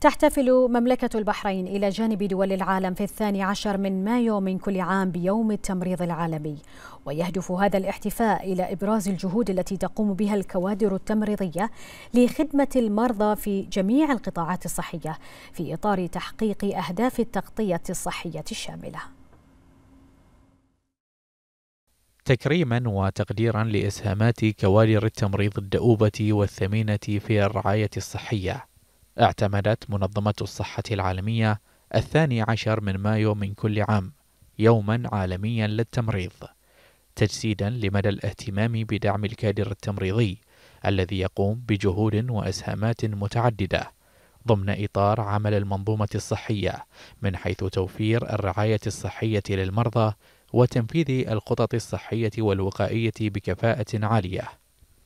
تحتفل مملكة البحرين إلى جانب دول العالم في الثاني عشر من مايو من كل عام بيوم التمريض العالمي ويهدف هذا الاحتفاء إلى إبراز الجهود التي تقوم بها الكوادر التمريضية لخدمة المرضى في جميع القطاعات الصحية في إطار تحقيق أهداف التغطية الصحية الشاملة تكريما وتقديرا لاسهامات كوادر التمريض الدؤوبه والثمينه في الرعايه الصحيه اعتمدت منظمة الصحة العالمية الثاني عشر من مايو من كل عام يوما عالميا للتمريض تجسيدا لمدى الاهتمام بدعم الكادر التمريضي الذي يقوم بجهود واسهامات متعدده ضمن اطار عمل المنظومه الصحيه من حيث توفير الرعايه الصحيه للمرضى وتنفيذ الخطط الصحيه والوقائيه بكفاءه عاليه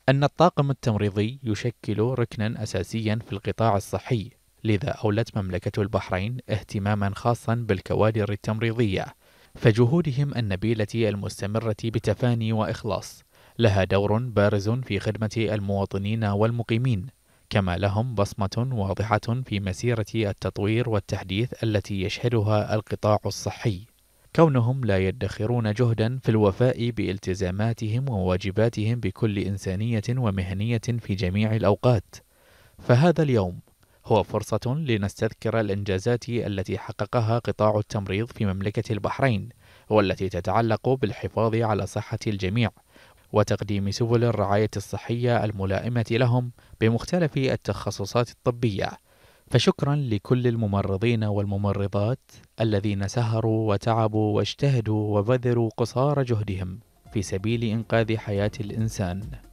أن الطاقم التمريضي يشكل ركنا أساسيا في القطاع الصحي لذا أولت مملكة البحرين اهتماما خاصا بالكوادر التمريضية فجهودهم النبيلة المستمرة بتفاني وإخلاص لها دور بارز في خدمة المواطنين والمقيمين كما لهم بصمة واضحة في مسيرة التطوير والتحديث التي يشهدها القطاع الصحي كونهم لا يدخرون جهدا في الوفاء بالتزاماتهم وواجباتهم بكل إنسانية ومهنية في جميع الأوقات فهذا اليوم هو فرصة لنستذكر الإنجازات التي حققها قطاع التمريض في مملكة البحرين والتي تتعلق بالحفاظ على صحة الجميع وتقديم سبل الرعاية الصحية الملائمة لهم بمختلف التخصصات الطبية فشكرا لكل الممرضين والممرضات الذين سهروا وتعبوا واجتهدوا وبذلوا قصار جهدهم في سبيل انقاذ حياه الانسان